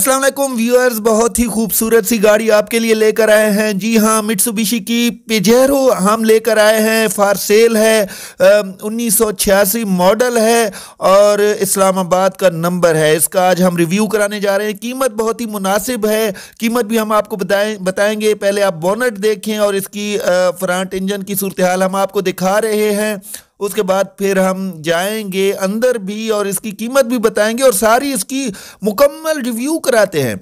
Aslam viewers बहुत ही खूबसूरत सी गाड़ी आपके लिए लेकर आए हैं जी हाँ मिट्सुबिशी की पिजेरो हम लेकर आए हैं फार सेल है उन्नीस मॉडल है और इस्लामाबाद का नंबर है इसका आज हम रिव्यू कराने जा रहे हैं कीमत बहुत ही मुनासिब है कीमत भी हम आपको बताएं बताएंगे पहले आप बोनट देखें और इसकी फ्रंट इंजन की सूरत हाल हम आपको दिखा रहे हैं उसके बाद फिर हम जाएंगे अंदर भी और इसकी कीमत भी बताएंगे और सारी इसकी मुकम्मल रिव्यू कराते हैं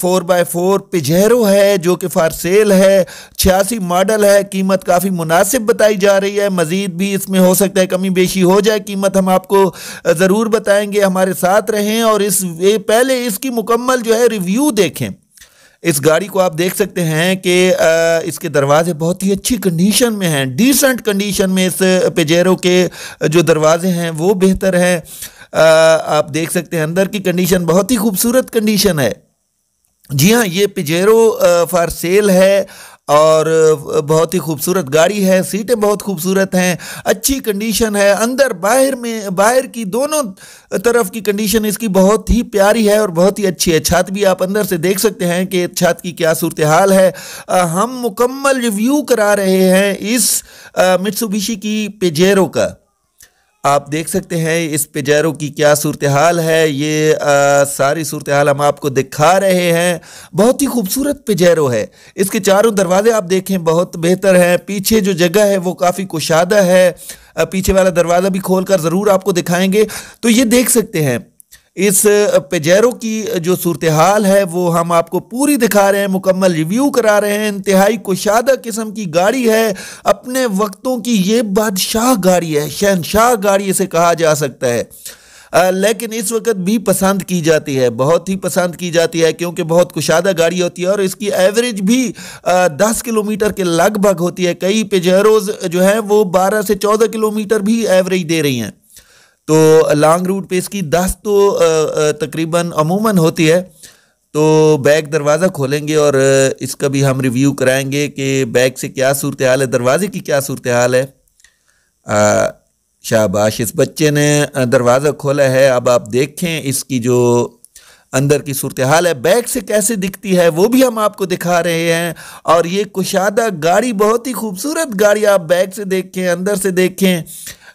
फोर बाय फोर पिजहरो है जो कि फार सेल है छियासी मॉडल है कीमत काफ़ी मुनासिब बताई जा रही है मज़ीद भी इसमें हो सकता है कमी बेशी हो जाए कीमत हम आपको ज़रूर बताएंगे हमारे साथ रहें और इस पहले इसकी मुकम्मल जो है रिव्यू देखें इस गाड़ी को आप देख सकते हैं कि इसके दरवाजे बहुत ही अच्छी कंडीशन में हैं डिसेंट कंडीशन में इस पेजेरो के जो दरवाजे हैं वो बेहतर है आप देख सकते हैं अंदर की कंडीशन बहुत ही खूबसूरत कंडीशन है जी हाँ ये पिजेरो फॉर सेल है और बहुत ही खूबसूरत गाड़ी है सीटें बहुत खूबसूरत हैं अच्छी कंडीशन है अंदर बाहर में बाहर की दोनों तरफ की कंडीशन इसकी बहुत ही प्यारी है और बहुत ही अच्छी है छत भी आप अंदर से देख सकते हैं कि छत की क्या सूरत हाल है हम मुकम्मल रिव्यू करा रहे हैं इस मिट्सुबिशी की पेजेरो का आप देख सकते हैं इस पिजैरो की क्या सूरत हाल है ये आ, सारी सूरत हाल हम आपको दिखा रहे हैं बहुत ही खूबसूरत पिजैरो है इसके चारों दरवाजे आप देखें बहुत बेहतर हैं पीछे जो जगह है वो काफ़ी कुशादा है पीछे वाला दरवाज़ा भी खोल कर ज़रूर आपको दिखाएंगे तो ये देख सकते हैं इस पेजैरो की जो सूरत हाल है वो हम आपको पूरी दिखा रहे हैं मुकम्मल रिव्यू करा रहे हैं इंतहाई कुशादा किस्म की गाड़ी है अपने वक्तों की ये बादशाह गाड़ी है शहनशाह गाड़ी इसे कहा जा सकता है आ, लेकिन इस वक्त भी पसंद की जाती है बहुत ही पसंद की जाती है क्योंकि बहुत कुशादा गाड़ी होती है और इसकी एवरेज भी आ, दस किलोमीटर के लगभग होती है कई पेजहरोज जो हैं वो बारह से चौदह किलोमीटर भी एवरेज दे रही हैं तो लॉन्ग रूट पे इसकी दस तो तकरीबन अमूमन होती है तो बैग दरवाज़ा खोलेंगे और इसका भी हम रिव्यू कराएंगे कि बैग से क्या सूरत हाल है दरवाज़े की क्या सूरत हाल है शाबाश इस बच्चे ने दरवाज़ा खोला है अब आप देखें इसकी जो अंदर की सूरत हाल है बैग से कैसे दिखती है वो भी हम आपको दिखा रहे हैं और ये कुशादा गाड़ी बहुत ही खूबसूरत गाड़ी आप बैग से देखें अंदर से देखें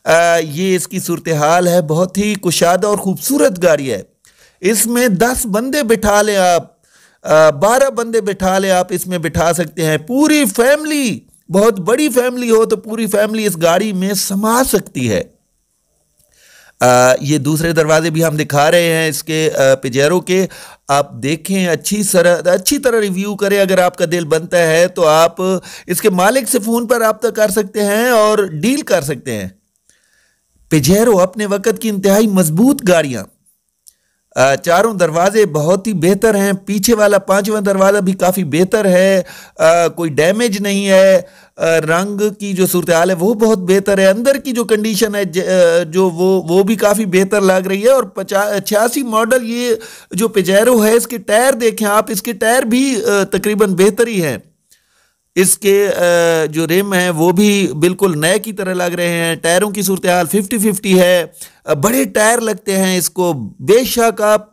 ये इसकी सूरत हाल है बहुत ही कुशादा और ख़ूबसूरत गाड़ी है इसमें दस बंदे बिठा लें आप बारह बंदे बिठा लें आप इसमें बिठा सकते हैं पूरी फैमिली बहुत बड़ी फैमिली हो तो पूरी फैमिली इस गाड़ी में समा सकती है आ, ये दूसरे दरवाजे भी हम दिखा रहे हैं इसके पिजैरों के आप देखें अच्छी तरह अच्छी तरह रिव्यू करें अगर आपका दिल बनता है तो आप इसके मालिक से फ़ोन पर रबता कर सकते हैं और डील कर सकते हैं पिजेरो अपने वक्त की इंतहाई मजबूत गाड़ियाँ चारों दरवाजे बहुत ही बेहतर हैं पीछे वाला पांचवा दरवाज़ा भी काफ़ी बेहतर है आ, कोई डैमेज नहीं है आ, रंग की जो सूरत हाल है वो बहुत बेहतर है अंदर की जो कंडीशन है ज, जो वो वो भी काफ़ी बेहतर लग रही है और पचास छियासी मॉडल ये जो पिजैरो है इसके टायर देखें आप इसके टायर भी तकरीबन बेहतर ही हैं इसके जो रिम हैं वो भी बिल्कुल नए की तरह लग रहे हैं टायरों की सूरत हाल फिफ्टी फिफ्टी है बड़े टायर लगते हैं इसको बेशक आप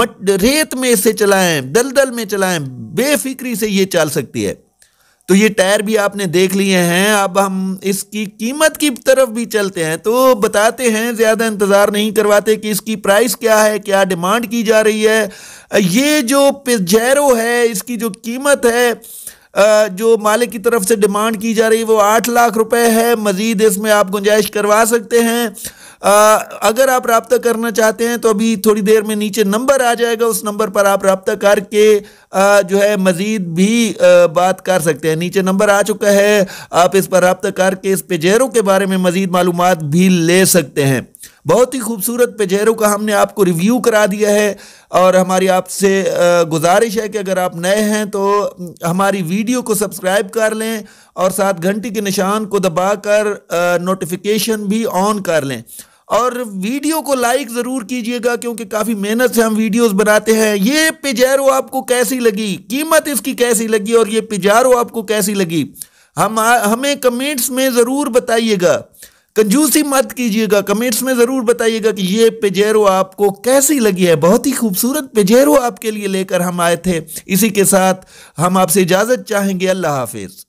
मट रेत में इसे चलाएं दलदल में चलाएं बेफिक्री से ये चल सकती है तो ये टायर भी आपने देख लिए हैं अब हम इसकी कीमत की तरफ भी चलते हैं तो बताते हैं ज़्यादा इंतज़ार नहीं करवाते कि इसकी प्राइस क्या है क्या डिमांड की जा रही है ये जो पिजैरो है इसकी जो कीमत है जो मालिक की तरफ से डिमांड की जा रही है वो आठ लाख रुपए है मज़ीद इसमें आप गुंजाइश करवा सकते हैं आ, अगर आप रबता करना चाहते हैं तो अभी थोड़ी देर में नीचे नंबर आ जाएगा उस नंबर पर आप रबता करके जो है मज़ीद भी आ, बात कर सकते हैं नीचे नंबर आ चुका है आप इस पर रबता करके इस पेजेरों के बारे में मज़ीद मालूम भी ले सकते हैं बहुत ही खूबसूरत पेजेरो का हमने आपको रिव्यू करा दिया है और हमारी आपसे गुजारिश है कि अगर आप नए हैं तो हमारी वीडियो को सब्सक्राइब कर लें और साथ घंटी के निशान को दबा कर नोटिफिकेशन भी ऑन कर लें और वीडियो को लाइक ज़रूर कीजिएगा क्योंकि काफ़ी मेहनत से हम वीडियोस बनाते हैं ये पिजारो आपको कैसी लगी कीमत इसकी कैसी लगी और ये पिजारो आपको कैसी लगी हम हमें कमेंट्स में ज़रूर बताइएगा कंजूसी मत कीजिएगा कमेंट्स में ज़रूर बताइएगा कि ये पेजेरो आपको कैसी लगी है बहुत ही खूबसूरत पेजेरो आपके लिए लेकर हम आए थे इसी के साथ हम आपसे इजाज़त चाहेंगे अल्लाह हाफिज़